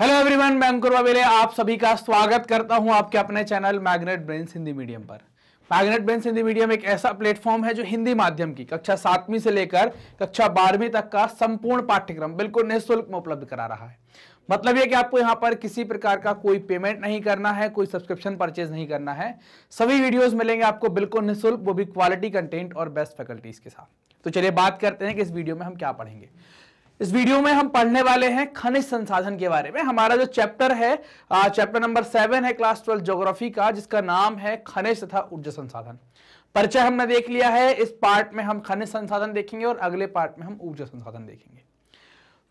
hello everyone मैं अंकुर बाबेले आप सभी का स्वागत करता हूं आपके अपने channel magnet brain Hindi medium पर मैग्नेट ब्रेन हिंदी मीडियम एक ऐसा प्लेटफॉर्म है जो हिंदी माध्यम की कक्षा सातवीं से लेकर कक्षा बारहवीं तक का संपूर्ण पाठ्यक्रम बिल्कुल निःशुल्क में उपलब्ध करा रहा है मतलब ये कि आपको यहाँ पर किसी प्रकार का कोई पेमेंट नहीं करना है कोई सब्सक्रिप्शन परचेज नहीं करना है सभी वीडियोज मिलेंगे आपको बिल्कुल निःशुल्क वो भी क्वालिटी कंटेंट और बेस्ट फैकल्टीज के साथ तो चलिए बात करते हैं कि इस वीडियो में हम क्या पढ़ेंगे इस वीडियो में हम पढ़ने वाले हैं खनिज संसाधन के बारे में हमारा जो चैप्टर है चैप्टर नंबर सेवन है क्लास ट्वेल्थ ज्योग्राफी का जिसका नाम है खनिज तथा ऊर्जा संसाधन परिचय हमने देख लिया है इस पार्ट में हम खनिज संसाधन देखेंगे और अगले पार्ट में हम ऊर्जा संसाधन देखेंगे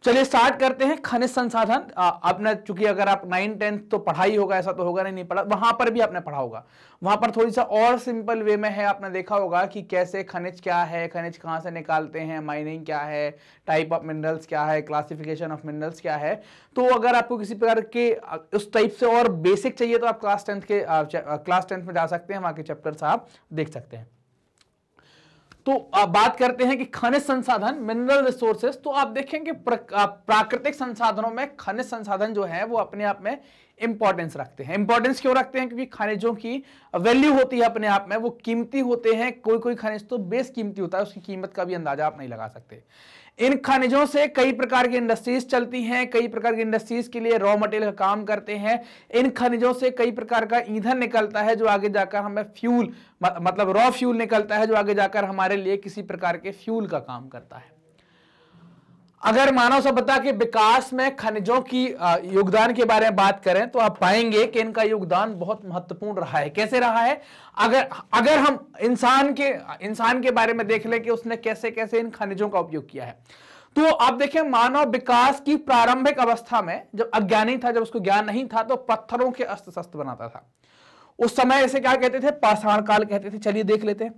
चलिए स्टार्ट करते हैं खनिज संसाधन आपने चूंकि अगर आप नाइन टेंथ तो पढ़ाई होगा ऐसा तो होगा नहीं, नहीं पढ़ा वहां पर भी आपने पढ़ा होगा वहां पर थोड़ी सा और सिंपल वे में है आपने देखा होगा कि कैसे खनिज क्या है खनिज कहाँ से निकालते हैं माइनिंग क्या है टाइप ऑफ मिनरल्स क्या है क्लासिफिकेशन ऑफ मिनरल्स क्या है तो अगर आपको किसी प्रकार के उस टाइप से और बेसिक चाहिए तो आप क्लास टेंथ के क्लास टेंथ में जा सकते हैं वहाँ के चैप्टर्स आप देख सकते हैं तो आप बात करते हैं कि खनिज संसाधन मिनरल रिसोर्सेस तो आप देखेंगे प्राकृतिक संसाधनों में खनिज संसाधन जो है वो अपने आप में इंपॉर्टेंस रखते हैं इंपॉर्टेंस क्यों रखते हैं क्योंकि खनिजों की वैल्यू होती है अपने आप में वो कीमती होते हैं कोई कोई खनिज तो बेस कीमती होता है उसकी कीमत का भी अंदाजा आप नहीं लगा सकते इन खनिजों से कई प्रकार की इंडस्ट्रीज चलती हैं कई प्रकार की इंडस्ट्रीज के लिए रॉ मटेरियल का काम करते हैं इन खनिजों से कई प्रकार का ईंधन निकलता है जो आगे जाकर हमें फ्यूल मतलब रॉ फ्यूल निकलता है जो आगे जाकर हमारे लिए किसी प्रकार के फ्यूल का काम करता है अगर मानव सभ्यता के विकास में खनिजों की योगदान के बारे में बात करें तो आप पाएंगे कि इनका योगदान बहुत महत्वपूर्ण रहा है कैसे रहा है अगर अगर हम इंसान के इंसान के बारे में देख लें कि उसने कैसे कैसे इन खनिजों का उपयोग किया है तो आप देखें मानव विकास की प्रारंभिक अवस्था में जब अज्ञानी था जब उसको ज्ञान नहीं था तो पत्थरों के अस्त्र शस्त्र बनाता था उस समय ऐसे क्या कहते थे पाषाण काल कहते थे चलिए देख लेते हैं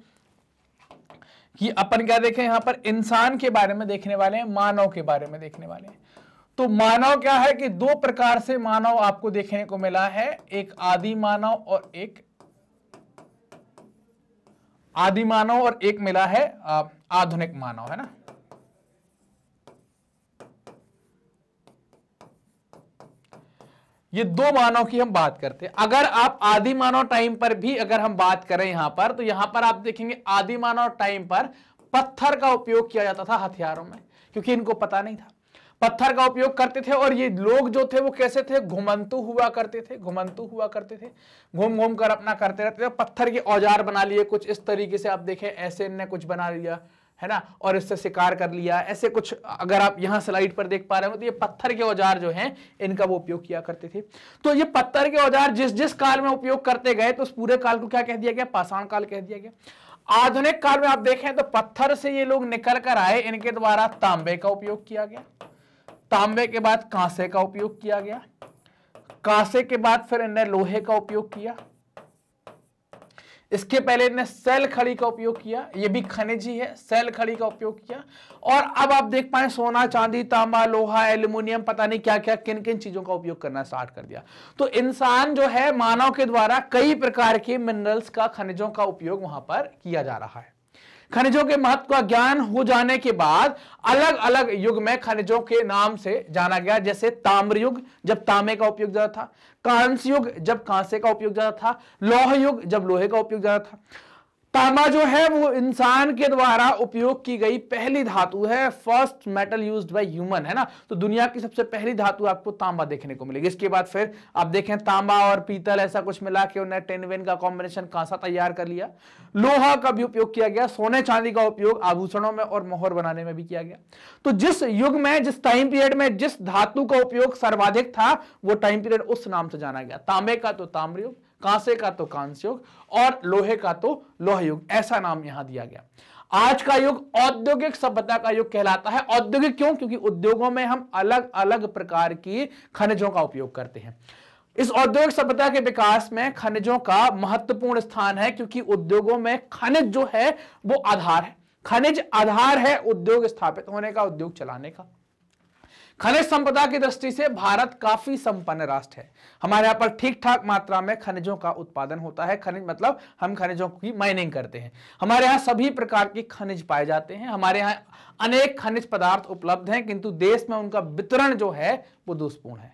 कि अपन क्या देखें यहां पर इंसान के बारे में देखने वाले हैं मानव के बारे में देखने वाले हैं तो मानव क्या है कि दो प्रकार से मानव आपको देखने को मिला है एक आदि मानव और एक आदि मानव और एक मिला है आधुनिक मानव है ना ये दो मानव की हम बात करते हैं अगर आप आदि मानव टाइम पर भी अगर हम बात करें यहां पर तो यहां पर आप देखेंगे आदि मानव टाइम पर पत्थर का उपयोग किया जाता था हथियारों में क्योंकि इनको पता नहीं था पत्थर का उपयोग करते थे और ये लोग जो थे वो कैसे थे घुमंतु हुआ करते थे घुमंतु हुआ करते थे घूम घूम कर अपना करते रहते थे पत्थर के औजार बना लिए कुछ इस तरीके से आप देखें ऐसे इनने कुछ बना लिया है ना और इससे शिकार कर लिया ऐसे कुछ अगर आप यहां स्लाइड पर देख पा रहे हो तो ये पत्थर के औजार जो हैं इनका वो उपयोग किया करते थे तो ये पत्थर के औजार जिस जिस काल में उपयोग करते गए तो उस पूरे काल को क्या कह दिया गया पाषाण काल कह दिया गया आधुनिक काल में आप देखें तो पत्थर से ये लोग निकल कर आए इनके द्वारा तांबे का उपयोग किया गया तांबे के बाद कांसे का उपयोग किया गया कांसे के बाद फिर इन्हें लोहे का उपयोग किया इसके पहले इन्हें सेल खड़ी का उपयोग किया ये भी खनिज ही है सेल खड़ी का उपयोग किया और अब आप देख पाए सोना चांदी तांबा लोहा एल्यूमिनियम पता नहीं क्या क्या किन किन चीजों का उपयोग करना स्टार्ट कर दिया तो इंसान जो है मानव के द्वारा कई प्रकार के मिनरल्स का खनिजों का उपयोग वहां पर किया जा रहा है खनिजों के महत्व का ज्ञान हो जाने के बाद अलग अलग युग में खनिजों के नाम से जाना गया जैसे ताम्र युग जब तांबे का उपयोग ज्यादा था कांस युग जब कांसे का उपयोग ज्यादा था लौह युग जब लोहे का उपयोग ज्यादा था तांबा जो है वो इंसान के द्वारा उपयोग की गई पहली धातु है first metal used by human है ना तो दुनिया की सबसे पहली धातु आपको तांबा देखने को मिलेगी इसके बाद फिर आप देखें तांबा और पीतल ऐसा कुछ मिला के उन्हें टेनवेन का कॉम्बिनेशन सा तैयार कर लिया लोहा का भी उपयोग किया गया सोने चांदी का उपयोग आभूषणों में और मोहर बनाने में भी किया गया तो जिस युग में जिस टाइम पीरियड में जिस धातु का उपयोग सर्वाधिक था वो टाइम पीरियड उस नाम से जाना गया तांबे का तो ताम्रयुग कांसे का तो कांस्य युग और लोहे का तो लोह युग ऐसा नाम यहां दिया गया आज का युग औद्योगिक सभ्यता का युग कहलाता है औद्योगिक क्यों क्योंकि उद्योगों में हम अलग अलग प्रकार की खनिजों का उपयोग करते हैं इस औद्योगिक सभ्यता के विकास में खनिजों का महत्वपूर्ण स्थान है क्योंकि उद्योगों में खनिज जो है वो आधार है खनिज आधार है उद्योग स्थापित होने का उद्योग चलाने का खनिज संपदा की दृष्टि से भारत काफी संपन्न राष्ट्र है हमारे यहाँ पर ठीक ठाक मात्रा में खनिजों का उत्पादन होता है खनिज मतलब हम खनिजों की माइनिंग करते हैं हमारे यहाँ सभी प्रकार के खनिज पाए जाते हैं हमारे यहाँ अनेक खनिज पदार्थ उपलब्ध हैं किंतु देश में उनका वितरण जो है वो दोषपूर्ण है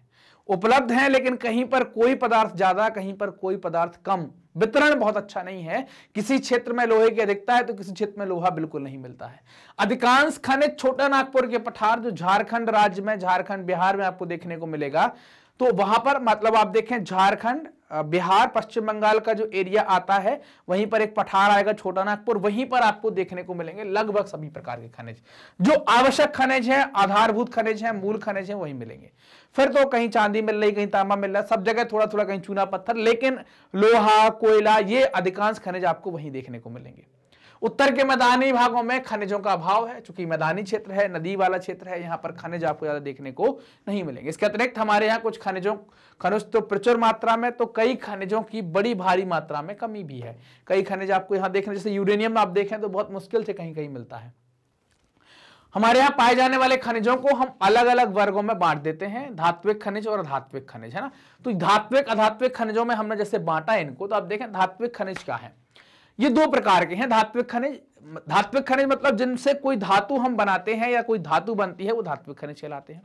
उपलब्ध हैं लेकिन कहीं पर कोई पदार्थ ज्यादा कहीं पर कोई पदार्थ कम वितरण बहुत अच्छा नहीं है किसी क्षेत्र में लोहे की अधिकता है तो किसी क्षेत्र में लोहा बिल्कुल नहीं मिलता है अधिकांश खनिज छोटा नागपुर के पठार जो झारखंड राज्य में झारखंड बिहार में आपको देखने को मिलेगा तो वहां पर मतलब आप देखें झारखंड बिहार पश्चिम बंगाल का जो एरिया आता है वहीं पर एक पठार आएगा छोटा नागपुर वहीं पर आपको देखने को मिलेंगे लगभग सभी प्रकार के खनिज जो आवश्यक खनिज है आधारभूत खनिज है मूल खनिज है वहीं मिलेंगे फिर तो कहीं चांदी मिल रही कहीं तांबा मिल रहा सब जगह थोड़ा थोड़ा कहीं चूना पत्थर लेकिन लोहा कोयला ये अधिकांश खनिज आपको वहीं देखने को मिलेंगे उत्तर के मैदानी भागों में खनिजों का अभाव है चूंकि मैदानी क्षेत्र है नदी वाला क्षेत्र है यहाँ पर खनिज आपको ज्यादा देखने को नहीं मिलेंगे इसके अतिरिक्त हमारे यहाँ कुछ खनिजों खनिज तो प्रचुर मात्रा में तो कई खनिजों की बड़ी भारी मात्रा में कमी भी है कई खनिज आपको यहाँ देखने जैसे यूरेनियम आप देखें तो बहुत मुश्किल से कहीं कहीं मिलता है हमारे यहाँ पाए जाने वाले खनिजों को हम अलग अलग वर्गों में बांट देते हैं धात्विक खनिज और अधात्विक खनिज है ना तो धात्विक अधात्विक खनिजों में हमने जैसे बांटा है इनको तो आप देखें धात्विक खनिज क्या है ये दो प्रकार के हैं धात्विक खनिज धात्विक खनिज मतलब जिनसे कोई धातु हम बनाते हैं या कोई धातु बनती है वो धात्विक खनिज कहलाते हैं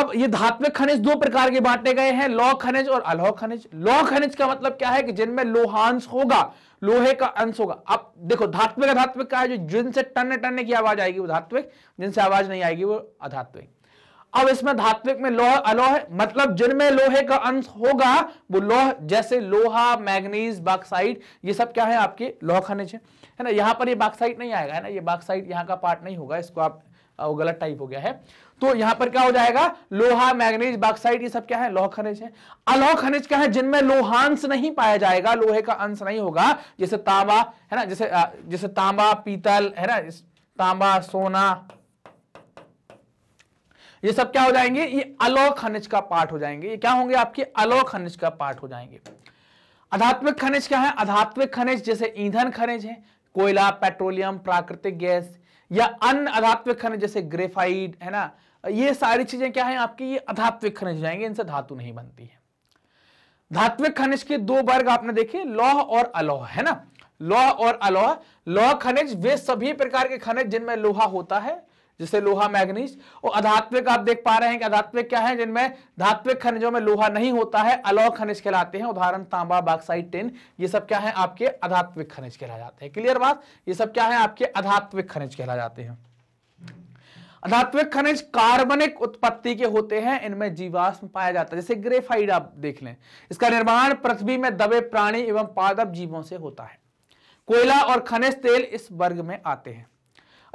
अब ये धात्विक खनिज दो प्रकार के बांटे गए हैं लौह खनिज और अलौह खनिज लौह खनिज का मतलब क्या है कि जिनमें लोहांश होगा लोहे का अंश होगा अब देखो धात्विक अधात्विक का है जो जिनसे टन टन की आवाज आएगी वो धात्विक जिनसे आवाज नहीं आएगी वो अधात्विक अब इसमें धात्विक में लोह अलोह मतलब जिनमें लोहे का अंश होगा वो लोह जैसे लोहा मैग्नीज बाक्साइड ये सब क्या है आपके लोह खनिज है है ना यहाँ पर ये बाक्साइड नहीं आएगा है ना ये बाक्साइड यहाँ का पार्ट नहीं होगा इसको आप वो गलत टाइप हो गया है तो यहाँ पर क्या हो जाएगा लोहा मैग्नीज बाक्साइड ये सब क्या है लोह खनिज है अलोह खनिज क्या है जिनमें लोहांश नहीं पाया जाएगा लोहे का अंश नहीं होगा जैसे तांबा है ना जैसे जैसे तांबा पीतल है ना तांबा सोना ये सब क्या हो जाएंगे ये अलोक खनिज का पार्ट हो जाएंगे ये क्या होंगे आपके अलोक खनिज का पार्ट हो जाएंगे अधात्मिक खनिज क्या है अधात्मिक खनिज जैसे ईंधन खनिज है कोयला पेट्रोलियम प्राकृतिक गैस या अन्य अधात्मिक खनिज जैसे ग्रेफाइड है ना ये सारी चीजें क्या है आपकी ये अधात्विक खनिज जाएंगे इनसे धातु नहीं बनती है धात्विक खनिज के दो वर्ग आपने देखे लौह और अलोह है ना लौह और अलोह लौह खनिज वे सभी प्रकार के खनिज जिनमें लोहा होता है जैसे लोहा मैग्नीज और अधात्विक आप देख पा रहे हैं कि अधात्विक क्या है जिनमें धात्विक खनिजों में लोहा नहीं होता है अलौह खनिज कहलाते हैं उदाहरण तांबा बाक्साइड टिन ये सब क्या है आपके अधात्विक खनिज कहला जाते हैं क्लियर बात ये सब क्या है आपके अधात्विक खनिज कहला जाते हैं अधात्विक खनिज कार्बनिक उत्पत्ति के होते हैं इनमें जीवाश्म पाया जाता है जैसे ग्रेफाइड आप देख लें इसका निर्माण पृथ्वी में दबे प्राणी एवं पादप जीवों से होता है कोयला और खनिज तेल इस वर्ग में आते हैं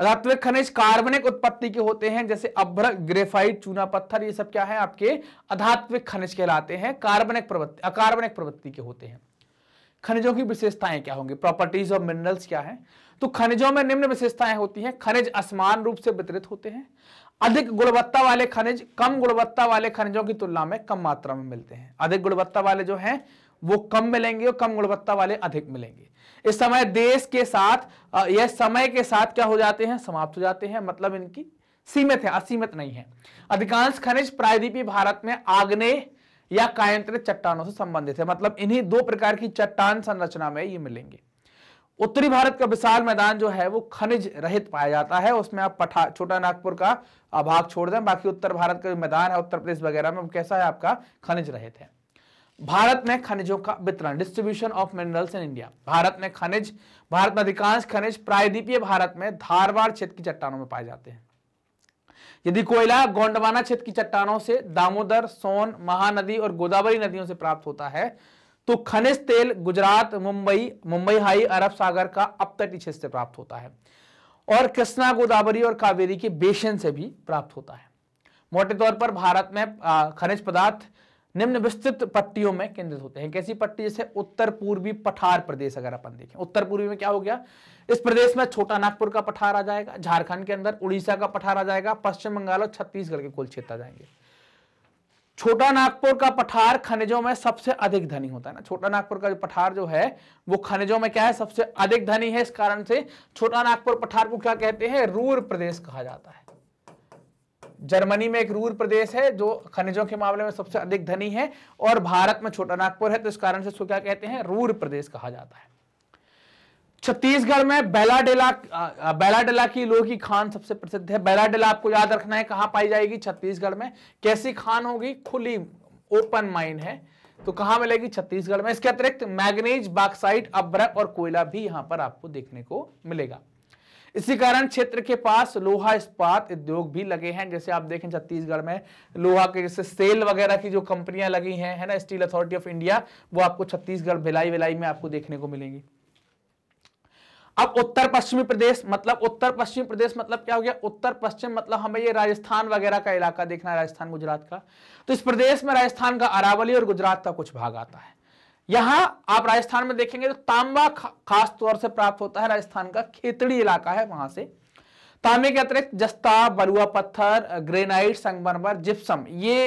धात्विक खनिज कार्बनिक उत्पत्ति के होते हैं जैसे अभ्र ग्रेफाइट चूना पत्थर ये सब क्या है आपके अधात्विक खनिज कहलाते हैं कार्बनिक प्रवृत्ति अकार्बनिक प्रवृत्ति के होते हैं खनिजों की विशेषताएं क्या होंगी प्रॉपर्टीज ऑफ मिनरल्स क्या है तो खनिजों में निम्न विशेषताएं होती हैं खनिज असमान रूप से वितरित होते हैं अधिक गुणवत्ता वाले खनिज कम गुणवत्ता वाले खनिजों की तुलना में कम मात्रा में मिलते हैं अधिक गुणवत्ता वाले जो हैं वो कम मिलेंगे और कम गुणवत्ता वाले अधिक मिलेंगे इस समय देश के साथ यह समय के साथ क्या हो जाते हैं समाप्त हो जाते हैं मतलब इनकी सीमित है असीमित नहीं है अधिकांश खनिज प्रायद्वीपी भारत में आग्ने या कायंत्रित चट्टानों से संबंधित है मतलब इन्हीं दो प्रकार की चट्टान संरचना में ये मिलेंगे उत्तरी भारत का विशाल मैदान जो है वो खनिज रहित पाया जाता है उसमें आप पठा छोटा नागपुर का भाग छोड़ दें बाकी उत्तर भारत का जो मैदान है उत्तर प्रदेश वगैरह में वो कैसा है आपका खनिज रहित है भारत में खनिजों का वितरण distribution of minerals in India Bharat में खनिज भारत में अधिकांश खनिज प्रायद्वीपीय भारत में धारवाड़ क्षेत्र की चट्टानों में पाए जाते हैं यदि कोयला गोंडवाना क्षेत्र की चट्टानों से दामोदर सोन महानदी और गोदावरी नदियों से प्राप्त होता है तो खनिज तेल गुजरात मुंबई मुंबई हाई अरब सागर का अपतटीय क्षेत्र से प्राप्त होता है और कृष्णा गोदावरी और कावेरी के बेसिन से भी प्राप्त होता है मोटे तौर पर भारत में खनिज पदार्थ निम्न विस्तृत पट्टियों में केंद्रित होते हैं कैसी पट्टी जैसे उत्तर पूर्वी पठार प्रदेश अगर अपन देखें उत्तर पूर्वी में क्या हो गया इस प्रदेश में छोटा नागपुर का पठार आ जाएगा झारखंड के अंदर उड़ीसा का पठार आ जाएगा पश्चिम बंगाल और छत्तीसगढ़ के कुल क्षेत्र आ जाएंगे छोटा नागपुर का पठार खनिजों में सबसे अधिक धनी होता है ना छोटा नागपुर का जो पठार जो है वो खनिजों में क्या है सबसे अधिक धनी है इस कारण से छोटा नागपुर पठार को क्या कहते हैं रूर प्रदेश कहा जाता है जर्मनी में एक रूर प्रदेश है जो खनिजों के मामले में सबसे अधिक धनी है और भारत में छोटा नागपुर है तो इस कारण से इसको क्या कहते हैं रूर प्रदेश कहा जाता है छत्तीसगढ़ में बैलाडेला बैलाडेला की लोह की खान सबसे प्रसिद्ध है बैलाडेला आपको याद रखना है कहां पाई जाएगी छत्तीसगढ़ में कैसी खान होगी खुली ओपन माइन है तो कहां मिलेगी छत्तीसगढ़ में इसके अतिरिक्त मैग्नीज बाक्साइट अब्रक और कोयला भी यहां पर आपको देखने को मिलेगा इसी कारण क्षेत्र के पास लोहा इस्पात उद्योग भी लगे हैं जैसे आप देखें छत्तीसगढ़ में लोहा के जैसे सेल वगैरह की जो कंपनियां लगी हैं है ना स्टील अथॉरिटी ऑफ इंडिया वो आपको छत्तीसगढ़ भिलाई विलाई में आपको देखने को मिलेंगी अब उत्तर पश्चिमी प्रदेश मतलब उत्तर पश्चिमी प्रदेश मतलब क्या हो गया उत्तर पश्चिम मतलब हमें ये राजस्थान वगैरह का इलाका देखना है राजस्थान गुजरात का तो इस प्रदेश में राजस्थान का अरावली और गुजरात का कुछ भाग आता है यहां आप राजस्थान में देखेंगे तो तांबा खास तौर से प्राप्त होता है राजस्थान का खेतड़ी इलाका है वहां से तांबे के अतिरिक्त जस्ता बलुआ पत्थर ग्रेनाइट संगमरमर जिप्सम ये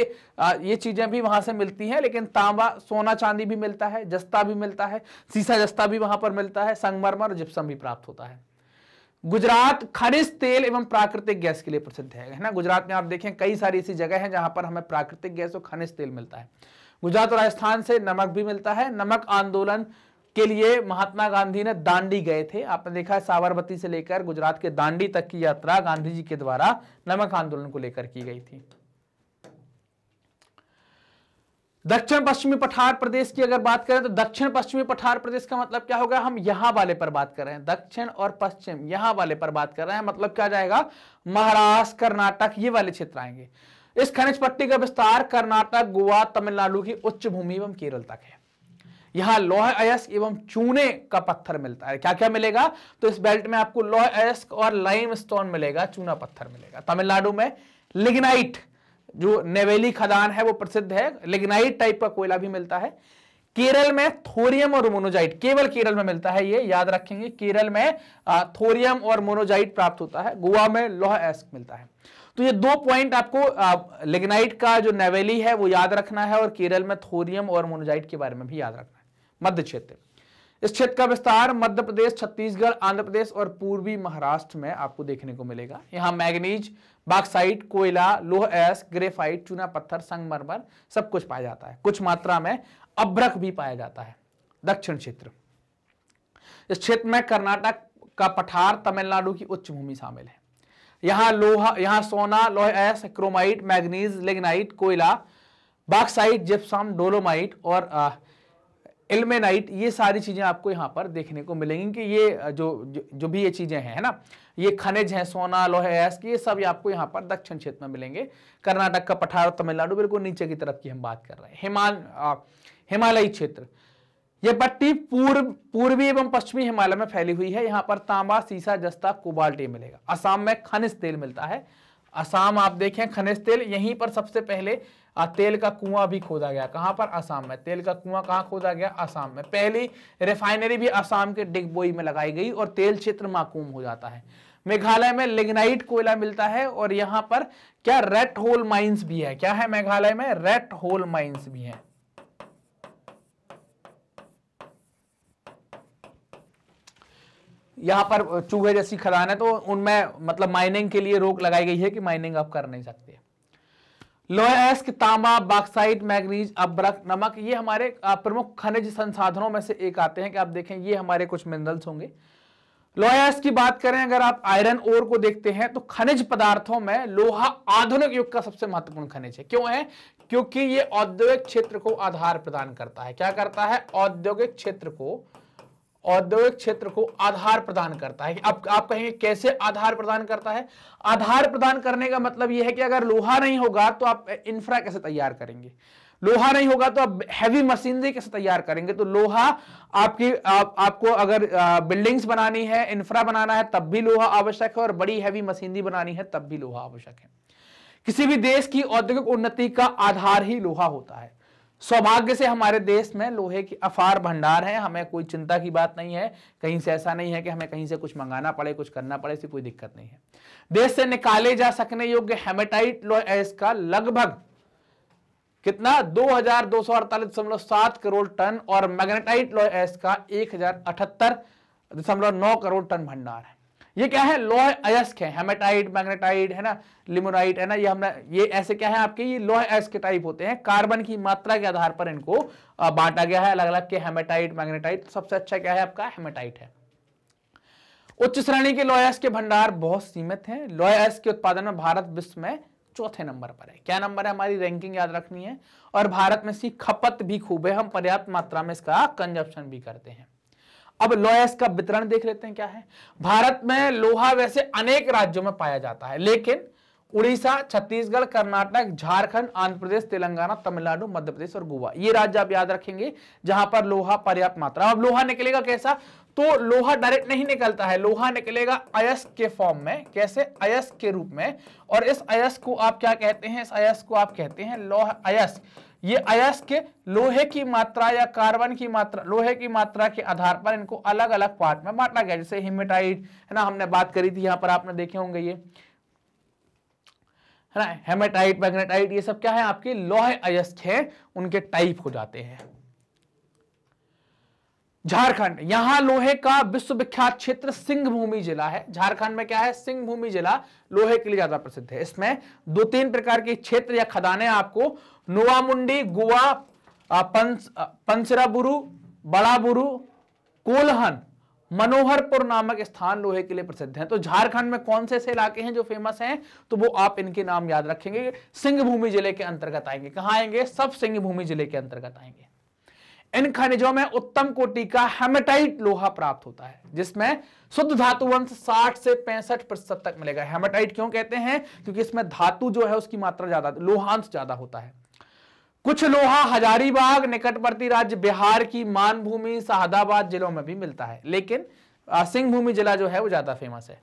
ये चीजें भी वहां से मिलती हैं लेकिन तांबा सोना चांदी भी मिलता है जस्ता भी मिलता है सीसा जस्ता भी वहां पर मिलता है संगमरमर जिप्सम भी प्राप्त होता है गुजरात खनिज तेल एवं प्राकृतिक गैस के लिए प्रसिद्ध है ना गुजरात में आप देखें कई सारी ऐसी जगह है जहां पर हमें प्राकृतिक गैस और खनिज तेल मिलता है गुजरात और राजस्थान से नमक भी मिलता है नमक आंदोलन के लिए महात्मा गांधी ने दांडी गए थे आपने देखा है साबरमती से लेकर गुजरात के दांडी तक की यात्रा गांधी जी के द्वारा नमक आंदोलन को लेकर की गई थी दक्षिण पश्चिमी पठार प्रदेश की अगर बात करें तो दक्षिण पश्चिमी पठार प्रदेश का मतलब क्या होगा हम यहां वाले पर बात कर रहे हैं दक्षिण और पश्चिम यहां वाले पर बात कर रहे हैं मतलब क्या जाएगा महाराष्ट्र कर्नाटक ये वाले क्षेत्र आएंगे इस खनिज पट्टी का विस्तार कर्नाटक गोवा तमिलनाडु की उच्च भूमि एवं केरल तक है यहां लोह अयस्क एवं चूने का पत्थर मिलता है क्या क्या मिलेगा तो इस बेल्ट में आपको लोह अयस्क और लाइम स्टोन मिलेगा चूना पत्थर मिलेगा तमिलनाडु में लिग्नाइट जो नेवेली खदान है वो प्रसिद्ध है लिग्नाइट टाइप का कोयला भी मिलता है केरल में थोरियम और मोनोजाइट केवल केरल में मिलता है ये याद रखेंगे केरल में थोरियम और मोनोजाइट प्राप्त होता है गोवा में लोह एस्क मिलता है तो ये दो पॉइंट आपको लेग्नाइट का जो नेवेली है वो याद रखना है और केरल में थोरियम और मोनोजाइट के बारे में भी याद रखना है मध्य क्षेत्र इस क्षेत्र का विस्तार मध्य प्रदेश छत्तीसगढ़ आंध्र प्रदेश और पूर्वी महाराष्ट्र में आपको देखने को मिलेगा यहाँ मैग्नीज बाक्साइट कोयला लोह एस ग्रेफाइट चूना पत्थर संगमरमर सब कुछ पाया जाता है कुछ मात्रा में अभ्रक भी पाया जाता है दक्षिण क्षेत्र इस क्षेत्र में कर्नाटक का पठार तमिलनाडु की उच्च भूमि शामिल है यहाँ लोहा यहाँ सोना लोहे एस क्रोमाइट मैग्नीज लेगनाइट कोयला बाक्साइट जिप्सम डोलोमाइट और एलमेनाइट ये सारी चीज़ें आपको यहाँ पर देखने को मिलेंगी कि ये जो जो, जो भी ये चीज़ें हैं है ना ये खनिज हैं सोना लोहे एस की ये सब आपको यहाँ पर दक्षिण क्षेत्र में मिलेंगे कर्नाटक का पठार तमिलनाडु बिल्कुल नीचे की तरफ की हम बात कर रहे हैं हिमाल हिमालयी क्षेत्र यह पट्टी पूर्व पूर्वी एवं पश्चिमी हिमालय में फैली हुई है यहाँ पर तांबा सीसा जस्ता कोबाल्ट मिलेगा असम में खनिज तेल मिलता है असम आप देखें खनिज तेल यहीं पर सबसे पहले तेल का कुआं भी खोदा गया कहां पर असम में तेल का कुआं कहां खोदा गया असम में पहली रिफाइनरी भी असम के डिगबोई में लगाई गई और तेल क्षेत्र माकूम हो जाता है मेघालय में लिग्नाइट कोयला मिलता है और यहाँ पर क्या रेट होल माइंस भी है क्या है मेघालय में रेट होल माइंस भी है यहाँ पर चूहे जैसी खदान है तो उनमें मतलब माइनिंग के लिए रोक लगाई गई है कि माइनिंग आप कर नहीं सकते लोहे एस्क तांबा बाक्साइट मैग्नीज अब्रक नमक ये हमारे प्रमुख खनिज संसाधनों में से एक आते हैं कि आप देखें ये हमारे कुछ मिनरल्स होंगे लोहे एस्क की बात करें अगर आप आयरन ओर को देखते हैं तो खनिज पदार्थों में लोहा आधुनिक युग का सबसे महत्वपूर्ण खनिज है क्यों है क्योंकि ये औद्योगिक क्षेत्र को आधार प्रदान करता है क्या करता है औद्योगिक क्षेत्र को औद्योगिक क्षेत्र को आधार प्रदान करता है आप आप कहेंगे कैसे आधार प्रदान करता है आधार प्रदान करने का मतलब यह है कि अगर लोहा नहीं होगा तो आप इंफ्रा कैसे तैयार करेंगे लोहा नहीं होगा तो आप हैवी मशीनरी कैसे तैयार करेंगे तो लोहा आपकी आप, आपको अगर बिल्डिंग्स बनानी है इंफ्रा बनाना है तब भी लोहा आवश्यक है और बड़ी हैवी मशीनरी बनानी है तब भी लोहा आवश्यक है किसी भी देश की औद्योगिक उन्नति का आधार ही लोहा होता है सौभाग्य से हमारे देश में लोहे की अफार भंडार है हमें कोई चिंता की बात नहीं है कहीं से ऐसा नहीं है कि हमें कहीं से कुछ मंगाना पड़े कुछ करना पड़े ऐसी कोई दिक्कत नहीं है देश से निकाले जा सकने योग्य हेमेटाइट लोह का लगभग कितना दो हजार दो सौ अड़तालीस दशमलव सात करोड़ टन और मैग्नेटाइट लोह का एक हजार अठहत्तर दशमलव नौ करोड़ टन भंडार है ये क्या है लोह अयस्क है हेमेटाइट मैग्नेटाइट है ना लिमोनाइट है ना ये हमने ये ऐसे क्या है आपके ये लोह अयस्क टाइप होते हैं कार्बन की मात्रा के आधार पर इनको बांटा गया है अलग अलग के हेमेटाइट मैग्नेटाइट तो सबसे अच्छा क्या है आपका हेमेटाइट है उच्च श्रेणी के लोयस के भंडार बहुत सीमित हैं लोयस के उत्पादन में भारत विश्व में चौथे नंबर पर है क्या नंबर है हमारी रैंकिंग याद रखनी है और भारत में इसकी खपत भी खूब है हम पर्याप्त मात्रा में इसका कंजप्शन भी करते हैं अब लॉयस का वितरण देख लेते हैं क्या है भारत में लोहा वैसे अनेक राज्यों में पाया जाता है लेकिन उड़ीसा छत्तीसगढ़ कर्नाटक झारखंड आंध्र प्रदेश तेलंगाना तमिलनाडु मध्य प्रदेश और गोवा ये राज्य आप याद रखेंगे जहां पर लोहा पर्याप्त मात्रा अब लोहा निकलेगा कैसा तो लोहा डायरेक्ट नहीं निकलता है लोहा निकलेगा अयस्क के फॉर्म में कैसे अयस्क के रूप में और इस अयस्क को आप क्या कहते हैं इस अयस्क को आप कहते हैं लोह अयस्क ये अयस्क के लोहे की मात्रा या कार्बन की मात्रा लोहे की मात्रा के आधार पर इनको अलग अलग पार्ट में बांटा गया जैसे हिमेटाइट है ना हमने बात करी थी यहां पर आपने देखे होंगे ये है ना हेमेटाइट मैग्नेटाइट ये सब क्या है आपके लोहे अयस्क है उनके टाइप हो जाते हैं झारखंड यहां लोहे का विश्वविख्यात क्षेत्र सिंहभूमि जिला है झारखंड में क्या है सिंहभूमि जिला लोहे के लिए ज्यादा प्रसिद्ध है इसमें दो तीन प्रकार के क्षेत्र या खदाने आपको नोवामुंडी गोवा पंस, पंसराबुरु बड़ाबुरु कोलहन मनोहरपुर नामक स्थान लोहे के लिए प्रसिद्ध है तो झारखंड में कौन से ऐसे इलाके हैं जो फेमस हैं तो वो आप इनके नाम याद रखेंगे सिंहभूमि जिले के अंतर्गत आएंगे कहाँ आएंगे सब सिंहभूमि जिले के अंतर्गत आएंगे इन खनिजों में उत्तम कोटि का हेमेटाइट लोहा प्राप्त होता है जिसमें शुद्ध धातु अंश 60 से 65 प्रतिशत तक मिलेगा हेमेटाइट क्यों कहते हैं क्योंकि इसमें धातु जो है उसकी मात्रा ज्यादा लोहांश ज्यादा होता है कुछ लोहा हजारीबाग निकटवर्ती राज्य बिहार की मानभूमि शाहदाबाद जिलों में भी मिलता है लेकिन सिंहभूमि जिला जो है वो ज्यादा फेमस है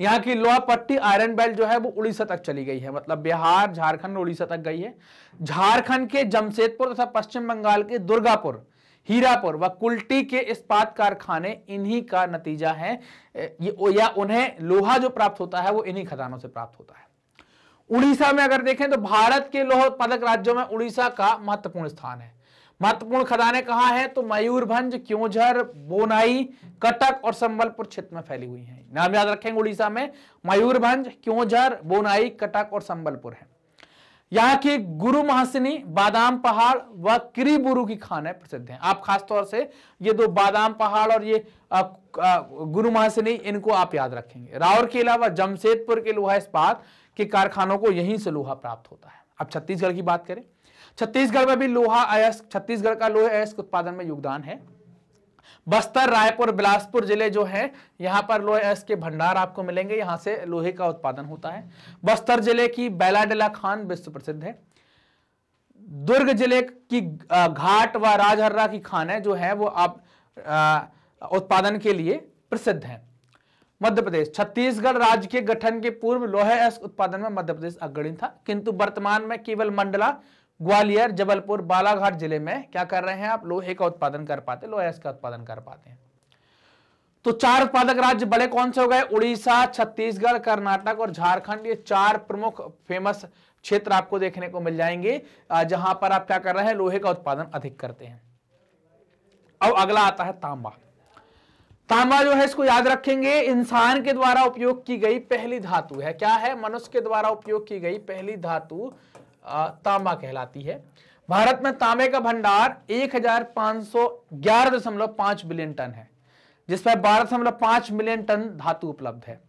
यहाँ की लोहा पट्टी आयरन बेल्ट जो है वो उड़ीसा तक चली गई है मतलब बिहार झारखंड उड़ीसा तक गई है झारखंड के जमशेदपुर तथा पश्चिम बंगाल के दुर्गापुर हीरापुर व कुल्टी के इस्पात कारखाने इन्हीं का नतीजा है या उन्हें लोहा जो प्राप्त होता है वो इन्हीं खदानों से प्राप्त होता है उड़ीसा में अगर देखें तो भारत के लोह उत्पादक राज्यों में उड़ीसा का महत्वपूर्ण स्थान है महत्वपूर्ण खदाने कहा है तो मयूरभंज क्योंझर बोनाई कटक और संबलपुर क्षेत्र में फैली हुई है नाम याद रखेंगे उड़ीसा में मयूरभंज क्योंझर बोनाई कटक और संबलपुर है यहाँ की गुरु महासिनी बादाम पहाड़ व क्रीबुरु की है प्रसिद्ध हैं आप खासतौर से ये दो बादाम पहाड़ और ये आ, आ, गुरु महासिनी इनको आप याद रखेंगे के व जमशेदपुर के लोहा इस्पात के कारखानों को यहीं से लोहा प्राप्त होता है अब छत्तीसगढ़ की बात करें छत्तीसगढ़ में भी लोहा अयस्क छत्तीसगढ़ का लोहे अयस्क उत्पादन में योगदान है बस्तर रायपुर बिलासपुर जिले जो है यहाँ पर लोहे अयस्क के भंडार आपको मिलेंगे यहाँ से लोहे का उत्पादन होता है बस्तर जिले की बैलाडेला खान विश्व प्रसिद्ध है दुर्ग जिले की घाट व राजहर्रा की खाने जो है वो आप उत्पादन के लिए प्रसिद्ध है मध्य प्रदेश छत्तीसगढ़ राज्य के गठन के पूर्व लोहे अयस्क उत्पादन में मध्य प्रदेश अग्रणी था किंतु वर्तमान में केवल मंडला ग्वालियर जबलपुर बालाघाट जिले में क्या कर रहे हैं आप लोहे का उत्पादन कर पाते लोहे का उत्पादन कर पाते हैं तो चार उत्पादक राज्य बड़े कौन से हो गए उड़ीसा छत्तीसगढ़ कर्नाटक और झारखंड ये चार प्रमुख फेमस क्षेत्र आपको देखने को मिल जाएंगे जहां पर आप क्या कर रहे हैं लोहे का उत्पादन अधिक करते हैं अब अगला आता है तांबा तांबा जो है इसको याद रखेंगे इंसान के द्वारा उपयोग की गई पहली धातु है क्या है मनुष्य के द्वारा उपयोग की गई पहली धातु तांबा कहलाती है भारत में तांबे का भंडार एक बिलियन टन है जिसमें बारह दशमलव पांच मिलियन टन धातु उपलब्ध है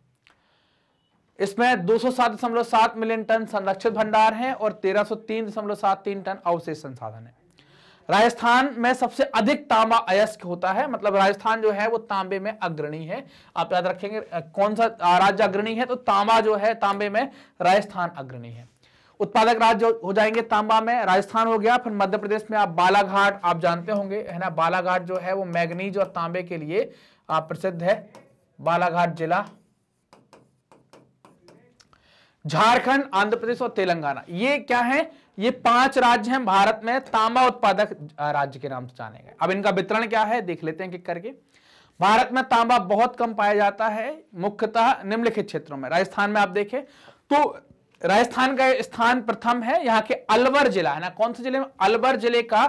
इसमें दो दशमलव सात मिलियन टन संरक्षित भंडार है और तेरह सौ तीन दशमलव सात तीन टन अवशेष संसाधन है राजस्थान में सबसे अधिक तांबा अयस्क होता है मतलब राजस्थान जो है वो तांबे में अग्रणी है आप याद रखेंगे कौन सा राज्य अग्रणी है तो तांबा जो है तांबे में राजस्थान अग्रणी है उत्पादक राज्य हो जाएंगे तांबा में राजस्थान हो गया फिर मध्य प्रदेश में आप बालाघाट आप जानते होंगे है ना बालाघाट जो है वो मैग्नीज और तांबे के लिए प्रसिद्ध है बालाघाट जिला झारखंड आंध्र प्रदेश और तेलंगाना ये क्या है ये पांच राज्य हैं भारत में तांबा उत्पादक राज्य के नाम से जाने गए अब इनका वितरण क्या है देख लेते हैं किक करके भारत में तांबा बहुत कम पाया जाता है मुख्यतः निम्नलिखित क्षेत्रों में राजस्थान में आप देखें तो राजस्थान का स्थान प्रथम है यहाँ के अलवर जिला है ना कौन से जिले में अलवर जिले का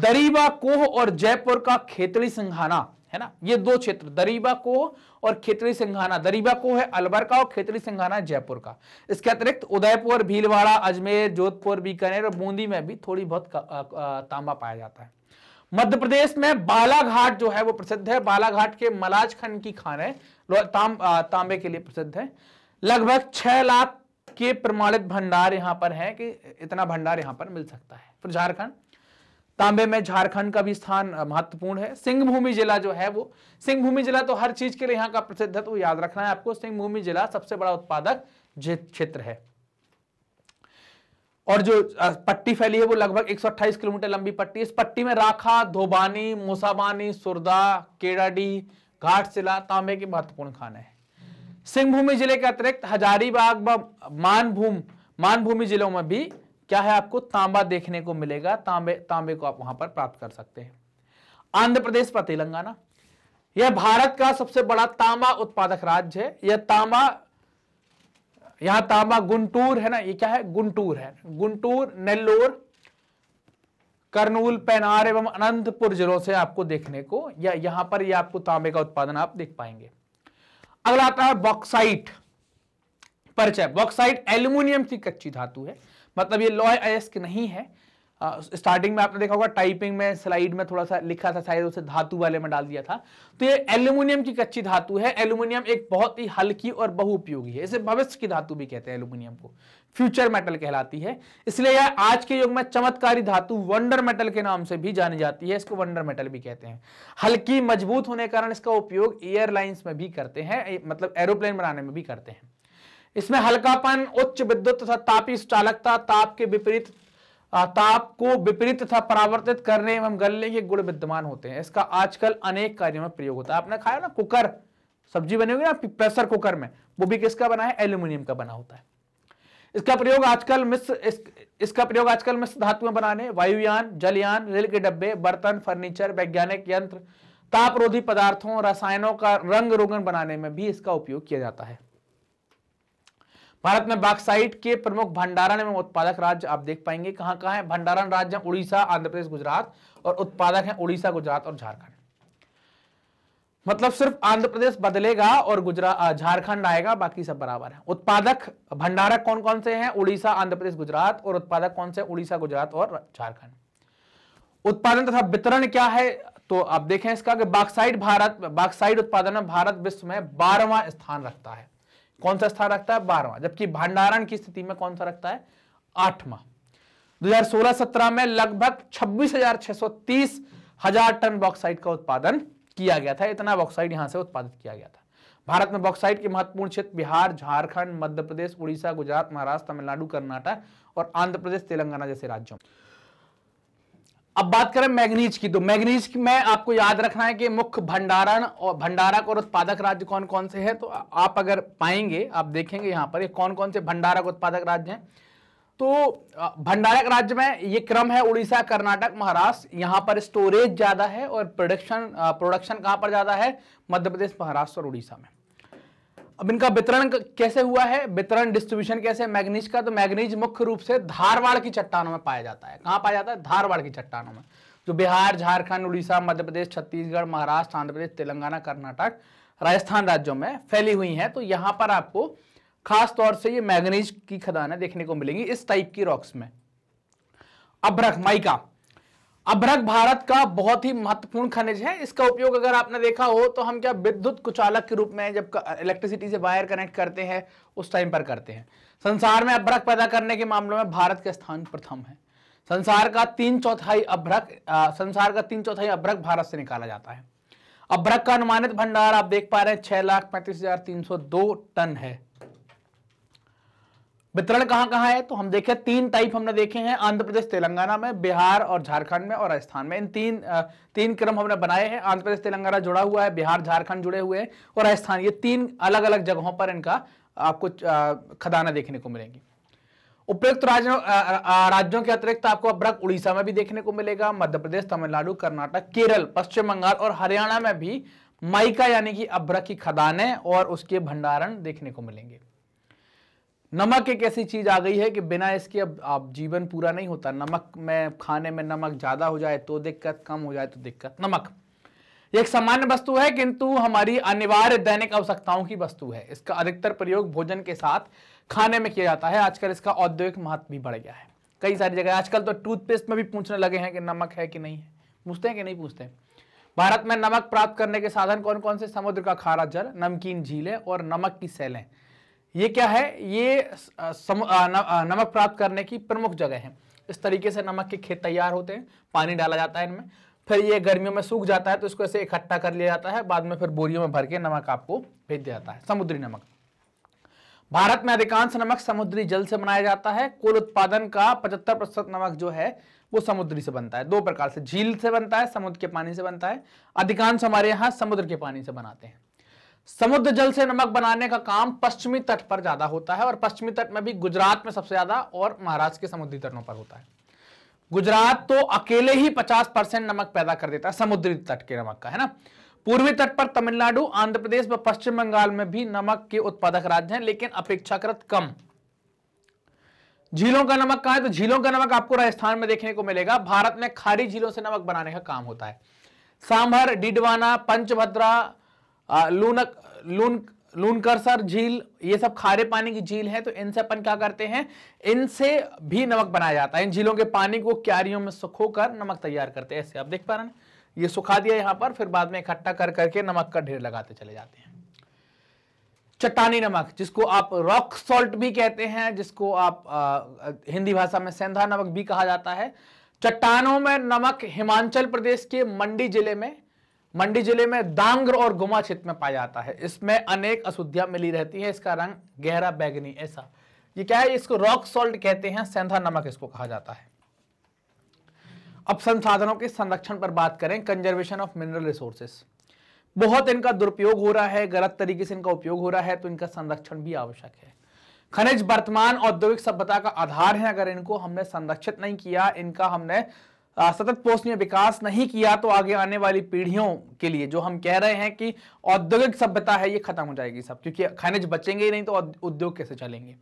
दरीबा कोह और जयपुर का खेतड़ी सिंघाना है ना ये दो क्षेत्र दरीबा कोह और खेतड़ी सिंघाना दरीबा कोह है अलवर का और खेतड़ी सिंघाना जयपुर का इसके अतिरिक्त उदयपुर भीलवाड़ा अजमेर जोधपुर बीकानेर और बूंदी में भी थोड़ी बहुत तांबा पाया जाता है मध्य प्रदेश में बालाघाट जो है वो प्रसिद्ध है बालाघाट के मलाजखंड की खान है ताम, तांबे के लिए प्रसिद्ध है लगभग छह लाख के प्रमाणित भंडार यहां पर है कि इतना भंडार यहां पर मिल सकता है फिर झारखंड तांबे में झारखंड का भी स्थान महत्वपूर्ण है सिंहभूमि जिला जो है वो सिंहभूमि जिला तो हर चीज के लिए यहाँ का प्रसिद्ध है तो याद रखना है आपको सिंहभूमि जिला सबसे बड़ा उत्पादक क्षेत्र है और जो पट्टी फैली है वो लगभग 128 किलोमीटर लंबी पट्टी इस पट्टी में राखा धोबानी मोसाबानी सुरदा केड़ाडी घाटशिला तांबे के महत्वपूर्ण खाने हैं सिंहभूमि जिले के अतिरिक्त हजारीबाग व मानभूम मानभूमि जिलों में भी क्या है आपको तांबा देखने को मिलेगा तांबे तांबे को आप वहां पर प्राप्त कर सकते हैं आंध्र प्रदेश व तेलंगाना यह भारत का सबसे बड़ा तांबा उत्पादक राज्य है यह तांबा यहां तांबा गुंटूर है ना ये क्या है गुंटूर है गुंटूर नेल्लोर कर्नूल पैनार एवं अनंतपुर जिलों से आपको देखने को या यहां पर ये आपको तांबे का उत्पादन आप देख पाएंगे अगला आता है बॉक्साइट परिचय बॉक्साइट एल्यूमिनियम की कच्ची धातु है मतलब ये लॉय अयस्क नहीं है स्टार्टिंग में आपने देखा होगा टाइपिंग में स्लाइड में थोड़ा सा लिखा था शायद उसे धातु वाले में डाल दिया था तो ये एल्यूमिनियम की कच्ची धातु है एल्यूमिनियम एक बहुत ही हल्की और बहुउपयोगी है इसे भविष्य की धातु भी कहते हैं एल्यूमिनियम को फ्यूचर मेटल कहलाती है इसलिए यह आज के युग में चमत्कारी धातु वंडर मेटल के नाम से भी जानी जाती है इसको वंडर मेटल भी कहते हैं हल्की मजबूत होने के कारण इसका उपयोग एयरलाइंस में भी करते हैं मतलब एरोप्लेन बनाने में भी करते हैं इसमें हल्कापन उच्च विद्युत तथा तापी चालकता ताप के विपरीत ताप को विपरीत तथा परावर्तित करने एवं गलने के गुण विद्यमान होते हैं इसका आजकल अनेक कार्यों में प्रयोग होता है आपने खाया ना कुकर सब्जी बनी होगी ना प्रेशर कुकर में वो भी किसका बना है एल्यूमिनियम का बना होता है इसका प्रयोग आजकल मिस इस, इसका प्रयोग आजकल मिश्र में बनाने वायुयान जलयान रेल के डब्बे बर्तन फर्नीचर वैज्ञानिक यंत्र तापरोधी पदार्थों रसायनों का रंग रोगन बनाने में भी इसका उपयोग किया जाता है भारत में बाक्साइट के प्रमुख भंडारण एवं उत्पादक राज्य आप देख पाएंगे कहां कहां है भंडारण राज्य उड़ीसा आंध्र प्रदेश गुजरात और उत्पादक है उड़ीसा गुजरात और झारखंड मतलब सिर्फ आंध्र प्रदेश बदलेगा और गुजरात झारखंड आएगा बाकी सब बराबर है उत्पादक भंडारक कौन कौन से हैं उड़ीसा आंध्र प्रदेश गुजरात और उत्पादक कौन से उड़ीसा गुजरात और झारखंड उत्पादन तथा वितरण क्या है तो आप देखें इसका कि बाक्साइड भारत बाक्साइड उत्पादन में भारत विश्व में बारहवा स्थान रखता है कौन सा स्थान रखता है बारहवा जबकि भंडारण की स्थिति में कौन सा रखता है आठवां दो हजार में लगभग छब्बीस हजार टन बॉक्साइड का उत्पादन किया गया था इतना बॉक्साइड यहाँ से उत्पादित किया गया था भारत में बॉक्साइड के महत्वपूर्ण क्षेत्र बिहार झारखंड मध्य प्रदेश उड़ीसा गुजरात महाराष्ट्र तमिलनाडु कर्नाटक और आंध्र प्रदेश तेलंगाना जैसे राज्यों अब बात करें मैग्नीज की तो मैग्नीज में आपको याद रखना है कि मुख्य भंडारण और भंडारक और उत्पादक राज्य कौन कौन से हैं तो आप अगर पाएंगे आप देखेंगे यहां पर ये कौन कौन से भंडारक उत्पादक राज्य हैं तो भंडारक राज्य में ये क्रम है उड़ीसा कर्नाटक महाराष्ट्र यहाँ पर स्टोरेज ज़्यादा है और प्रोडक्शन प्रोडक्शन कहाँ पर ज़्यादा है मध्य प्रदेश महाराष्ट्र और उड़ीसा में अब इनका वितरण कैसे हुआ है वितरण डिस्ट्रीब्यूशन कैसे मैग्नीज का तो मैग्नीज मुख्य रूप से धारवाड़ की चट्टानों में पाया जाता है कहाँ पाया जाता है धारवाड़ की चट्टानों में जो बिहार झारखंड उड़ीसा मध्य प्रदेश छत्तीसगढ़ महाराष्ट्र आंध्र प्रदेश तेलंगाना कर्नाटक राजस्थान राज्यों में फैली हुई है तो यहाँ पर आपको खास तौर से ये मैगनीज की खदानें देखने को मिलेंगी इस टाइप की रॉक्स में अभ्रक माइका अभ्रक भारत का बहुत ही महत्वपूर्ण खनिज है इसका उपयोग अगर आपने देखा हो तो हम क्या विद्युत कुचालक के रूप में जब इलेक्ट्रिसिटी से वायर कनेक्ट करते हैं उस टाइम पर करते हैं संसार में अभ्रक पैदा करने के मामलों में भारत के स्थान प्रथम है संसार का तीन चौथाई अभ्रक संसार का तीन चौथाई अभ्रक भारत से निकाला जाता है अभ्रक का अनुमानित भंडार आप देख पा रहे हैं छह लाख पैंतीस हजार तीन सौ दो टन है वितरण कहां कहां है तो हम देखे तीन टाइप हमने देखे हैं आंध्र प्रदेश तेलंगाना में बिहार और झारखंड में और राजस्थान में इन तीन तीन क्रम हमने बनाए हैं आंध्र प्रदेश तेलंगाना जुड़ा हुआ है बिहार झारखंड जुड़े हुए हैं और राजस्थान ये तीन अलग अलग जगहों पर इनका आपको खदाना देखने को मिलेंगी उपयुक्त राज्यों राज्यों के अतिरिक्त आपको अब्रक उड़ीसा में भी देखने को मिलेगा मध्य प्रदेश तमिलनाडु कर्नाटक केरल पश्चिम बंगाल और हरियाणा में भी माइका यानी कि अब्रक की खदानें और उसके भंडारण देखने को मिलेंगे नमक एक ऐसी चीज आ गई है कि बिना इसके अब आप जीवन पूरा नहीं होता नमक में खाने में नमक ज्यादा हो जाए तो दिक्कत कम हो जाए तो दिक्कत नमक एक सामान्य वस्तु है किंतु हमारी अनिवार्य दैनिक आवश्यकताओं की वस्तु है इसका अधिकतर प्रयोग भोजन के साथ खाने में किया जाता है आजकल इसका औद्योगिक महत्व भी बढ़ गया है कई सारी जगह आजकल तो टूथपेस्ट में भी पूछने लगे हैं कि नमक है कि नहीं है पूछते हैं कि नहीं पूछते भारत में नमक प्राप्त करने के साधन कौन कौन से समुद्र का खारा जल नमकीन झीलें और नमक की सैलें ये क्या है ये सम, न, नमक प्राप्त करने की प्रमुख जगह है इस तरीके से नमक के खेत तैयार होते हैं पानी डाला जाता है इनमें फिर ये गर्मियों में सूख जाता है तो इसको ऐसे इकट्ठा कर लिया जाता है बाद में फिर बोरियों में भर के नमक आपको भेज दिया जाता है समुद्री नमक भारत में अधिकांश नमक समुद्री जल से बनाया जाता है कुल उत्पादन का 75 प्रतिशत नमक जो है वो समुद्री से बनता है दो प्रकार से झील से बनता है समुद्र के पानी से बनता है अधिकांश हमारे यहाँ समुद्र के पानी से बनाते हैं समुद्र जल से नमक बनाने का काम पश्चिमी तट पर ज्यादा होता है और पश्चिमी तट में भी गुजरात में सबसे ज्यादा और महाराष्ट्र के समुद्री तटों पर होता है गुजरात तो अकेले ही 50 परसेंट नमक पैदा कर देता है समुद्री तट के नमक का है ना पूर्वी तट पर तमिलनाडु आंध्र प्रदेश व पश्चिम बंगाल में भी नमक के उत्पादक राज्य हैं लेकिन अपेक्षाकृत कम झीलों का नमक कहा है तो झीलों का नमक आपको राजस्थान में देखने को मिलेगा भारत में खारी झीलों से नमक बनाने का काम होता है सांभर डिडवाना पंचभद्रा लूनक लून लूनकरसर झील ये सब खारे पानी की झील है तो इनसे अपन क्या करते हैं इनसे भी नमक बनाया जाता है इन झीलों के पानी को क्यारियों में सुखोकर नमक तैयार करते हैं ऐसे आप देख पा रहे हैं ये सुखा दिया यहां पर फिर बाद में इकट्ठा कर करके नमक का ढेर लगाते चले जाते हैं चट्टानी नमक जिसको आप रॉक सॉल्ट भी कहते हैं जिसको आप आ, हिंदी भाषा में सेंधा नमक भी कहा जाता है चट्टानों में नमक हिमाचल प्रदेश के मंडी जिले में मंडी जिले में दांग्र और गुमा क्षेत्र में पाया जाता है इसमें अनेक अशुद्धियां मिली रहती हैं इसका रंग गहरा बैगनी ऐसा ये क्या है इसको रॉक सॉल्ट कहते हैं सेंधा नमक इसको कहा जाता है अब संसाधनों के संरक्षण पर बात करें कंजर्वेशन ऑफ मिनरल रिसोर्सेस बहुत इनका दुरुपयोग हो रहा है गलत तरीके से इनका उपयोग हो रहा है तो इनका संरक्षण भी आवश्यक है खनिज वर्तमान औद्योगिक सभ्यता का आधार है अगर इनको हमने संरक्षित नहीं किया इनका हमने सतत पोषणीय विकास नहीं किया तो आगे आने वाली पीढ़ियों के लिए जो हम कह रहे हैं कि औद्योगिक सभ्यता है ये खत्म हो जाएगी सब क्योंकि खनिज बचेंगे ही नहीं तो उद्योग कैसे चलेंगे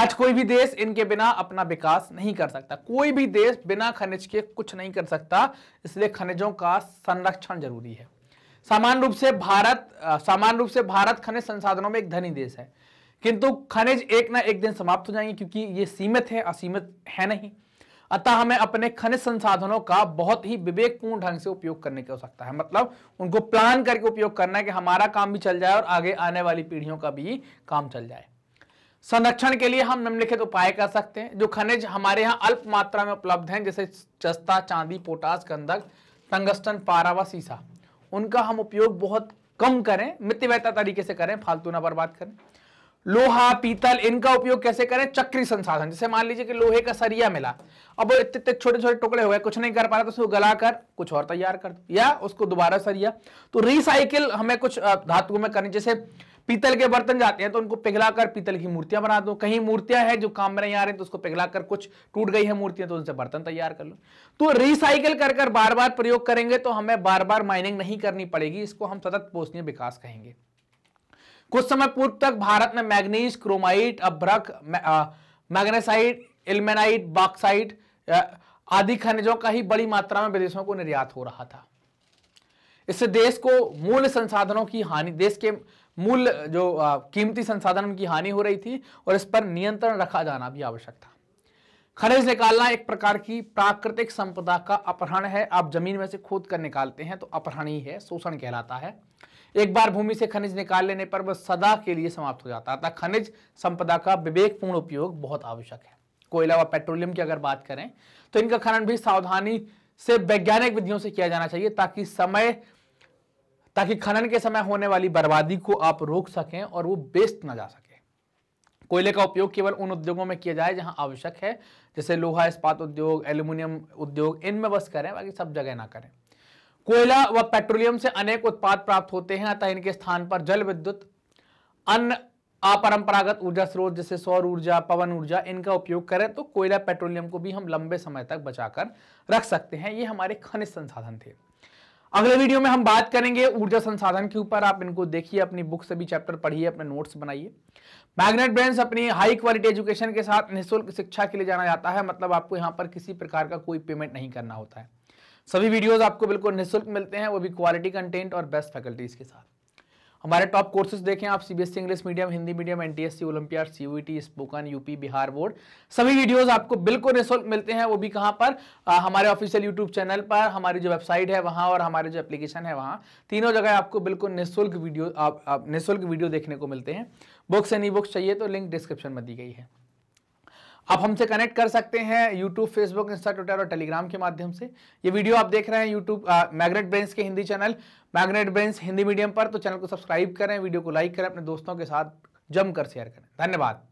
आज कोई भी देश इनके बिना अपना विकास नहीं कर सकता कोई भी देश बिना खनिज के कुछ नहीं कर सकता इसलिए खनिजों का संरक्षण जरूरी है सामान्य रूप से भारत सामान्य रूप से भारत खनिज संसाधनों में एक धनी देश है किंतु खनिज एक ना एक दिन समाप्त हो जाएंगे क्योंकि ये सीमित है असीमित है नहीं अतः हमें अपने खनिज संसाधनों का बहुत ही विवेकपूर्ण ढंग से उपयोग करने की आवश्यकता है मतलब उनको प्लान करके उपयोग करना है कि हमारा काम भी चल जाए और आगे आने वाली पीढ़ियों का भी काम चल जाए संरक्षण के लिए हम निम्नलिखित उपाय कर सकते हैं जो खनिज हमारे यहाँ अल्प मात्रा में उपलब्ध हैं जैसे जस्ता चांदी पोटास गंधक टंगस्टन पारा व सीसा उनका हम उपयोग बहुत कम करें मितव्यता तरीके से करें फालतू ना बर्बाद करें लोहा पीतल इनका उपयोग कैसे करें चक्री संसाधन जैसे मान लीजिए कि लोहे का सरिया मिला अब इतने इतने छोटे छोटे टुकड़े हो गए कुछ नहीं कर पा रहा तो उसको गलाकर कुछ और तैयार कर या उसको दोबारा सरिया तो रिसाइकिल हमें कुछ धातुओं में करनी जैसे पीतल के बर्तन जाते हैं तो उनको पिघलाकर पीतल की मूर्तियां बना दो कहीं मूर्तियां हैं जो काम में नहीं आ रही तो उसको पिघलाकर कुछ टूट गई है मूर्तियां तो उनसे बर्तन तैयार कर लो तो रिसाइकिल कर कर बार बार प्रयोग करेंगे तो हमें बार बार माइनिंग नहीं करनी पड़ेगी इसको हम सतत पोषणीय विकास कहेंगे कुछ समय पूर्व तक भारत में मैग्नीज क्रोमाइट अभ्रक मैग्नेसाइट एलमेनाइट बाक्साइट आदि खनिजों का ही बड़ी मात्रा में विदेशों को निर्यात हो रहा था इससे देश को मूल संसाधनों की हानि देश के मूल जो कीमती संसाधन उनकी हानि हो रही थी और इस पर नियंत्रण रखा जाना भी आवश्यक था खनिज निकालना एक प्रकार की प्राकृतिक संपदा का अपहरण है आप जमीन में से खोद कर निकालते हैं तो अपहरण ही है शोषण कहलाता है एक बार भूमि से खनिज निकाल लेने पर वह सदा के लिए समाप्त हो जाता अतः खनिज संपदा का विवेकपूर्ण उपयोग बहुत आवश्यक है कोयला व पेट्रोलियम की अगर बात करें तो इनका खनन भी सावधानी से वैज्ञानिक विधियों से किया जाना चाहिए ताकि समय ताकि खनन के समय होने वाली बर्बादी को आप रोक सकें और वो बेस्ट ना जा सके कोयले का उपयोग केवल उन उद्योगों में किया जाए जहां आवश्यक है जैसे लोहा इस्पात उद्योग एल्यूमिनियम उद्योग इनमें बस करें बाकी सब जगह ना करें कोयला व पेट्रोलियम से अनेक उत्पाद प्राप्त होते हैं अतः इनके स्थान पर जल विद्युत अन्य अपरंपरागत ऊर्जा स्रोत जैसे सौर ऊर्जा पवन ऊर्जा इनका उपयोग करें तो कोयला पेट्रोलियम को भी हम लंबे समय तक बचाकर रख सकते हैं ये हमारे खनिज संसाधन थे अगले वीडियो में हम बात करेंगे ऊर्जा संसाधन के ऊपर आप इनको देखिए अपनी बुक से भी चैप्टर पढ़िए अपने नोट्स बनाइए मैग्नेट ब्रेंस अपनी हाई क्वालिटी एजुकेशन के साथ निःशुल्क शिक्षा के लिए जाना जाता है मतलब आपको यहाँ पर किसी प्रकार का कोई पेमेंट नहीं करना होता है सभी वीडियोस आपको बिल्कुल निःशुल्क मिलते हैं वो भी क्वालिटी कंटेंट और बेस्ट फैकल्टीज के साथ हमारे टॉप कोर्सेज देखें आप CBSE English medium Hindi medium NTSC olympiad CUET spoken UP Bihar board सभी वीडियोस आपको बिल्कुल निःशुल्क मिलते हैं वो भी कहाँ पर आ, हमारे ऑफिशियल यूट्यूब चैनल पर हमारी जो वेबसाइट है वहाँ और हमारे जो एप्लीकेशन है वहाँ तीनों जगह आपको बिल्कुल निःशुल्क वीडियो निःशुल्क वीडियो देखने को मिलते हैं बुक्स एंड ई बुक्स चाहिए तो लिंक डिस्क्रिप्शन में दी गई है आप हमसे कनेक्ट कर सकते हैं यूट्यूब फेसबुक इंस्टा ट्विटर और टेलीग्राम के माध्यम से ये वीडियो आप देख रहे हैं यूट्यूब मैग्नेट ब्रेंस के Hindi channel magnet brains Hindi medium पर तो चैनल को सब्सक्राइब करें वीडियो को लाइक करें अपने दोस्तों के साथ जमकर शेयर करें धन्यवाद